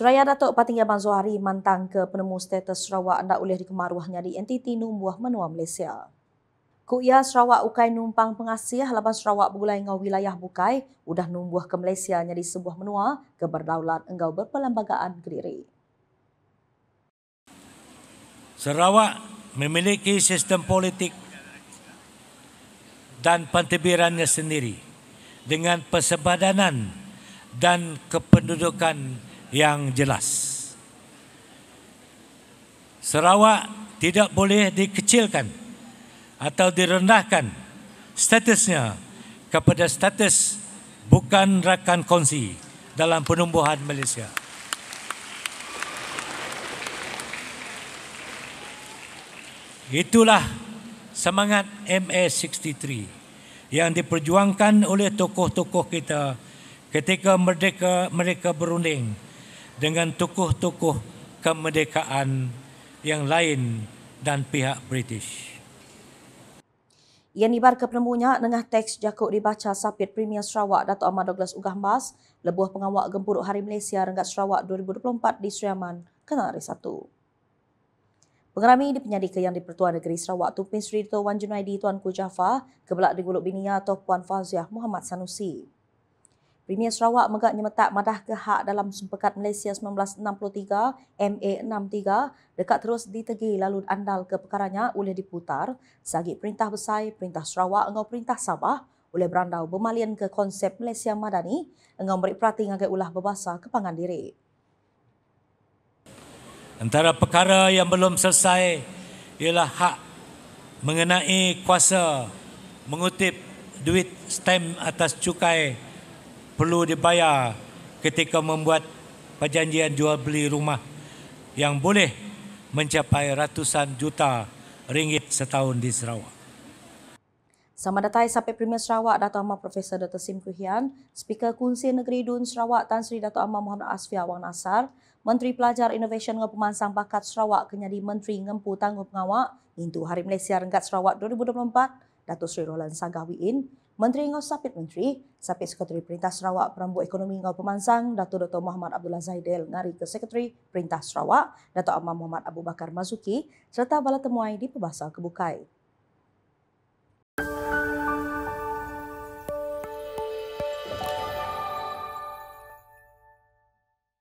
Suraya Datuk Patinggi Abang mantang ke penemu status Sarawak anda oleh dikemaruhnya di entiti Numbuah Menua Malaysia. Kuya Sarawak Ukai Numpang Pengasih laban Sarawak bergulai ngau wilayah Bukai udah numbuh ke Malaysia jadi sebuah menua ke berdaulat engkau berpelambagaan geriri. Sarawak memiliki sistem politik dan pentadbirannya sendiri dengan persebadanan dan kependudukan yang jelas. Sarawak tidak boleh dikecilkan atau direndahkan statusnya kepada status bukan rakan kongsi dalam penumbuhan Malaysia. Itulah semangat MA63 yang diperjuangkan oleh tokoh-tokoh kita ketika merdeka mereka berunding dengan tokoh-tokoh kemerdekaan yang lain dan pihak British. Yang dibar ke penemunya dengan teks jakuk dibaca Sapit Premier Sarawak Dato' Ahmad Douglas Ugah Mas, lebuh pengawak gempuruk Hari Malaysia Renggat Sarawak 2024 di Suriaman, kena hari satu. Pengerami di penyadika yang di pertuan negeri Sarawak Tumpin Sri Dato' Wan Junaidi Tuan Ku kebelak di Guluk Binia Tuan Puan Fauziah Muhammad Sanusi. Premier Sarawak megat nyemetak madah ke hak dalam sempekat Malaysia 1963 MA63 dekat terus ditegi lalu andal ke perkaranya oleh diputar sagi perintah besai, perintah Sarawak engau perintah Sabah oleh berandau bermalian ke konsep Malaysia Madani engau beri perhati ngagai ulah berbahasa kepangan diri. Antara perkara yang belum selesai ialah hak mengenai kuasa mengutip duit stem atas cukai perlu dibayar ketika membuat perjanjian jual beli rumah yang boleh mencapai ratusan juta ringgit setahun di Sarawak. Sama datai sampai Premier Sarawak Datuk Amar Profesor Dr. Sim Kuhian, Speaker Kunci Negeri Dun Sarawak Tan Sri Datuk Amar Muhammad Asfi Awang Nasar, Menteri Pelajar Innovation dan Pemansang Bakat Sarawak kenyali Menteri Ngempu Tanggung Pengawak, Intu Hari Malaysia Renggat Sarawak 2024, Datuk Sri Roland Sagawiin, Menteri Ngau Sapit Menteri, Sapit Sekretari Perintah Sarawak Perambu Ekonomi Ngau Pemansang, Datuk Dr. Muhammad Abdullah Zaidel Ngari ke Sekretari Perintah Sarawak, Datuk Amam Muhammad Abu Bakar Mazuki, serta bala temuai di Pebasal Kebukai.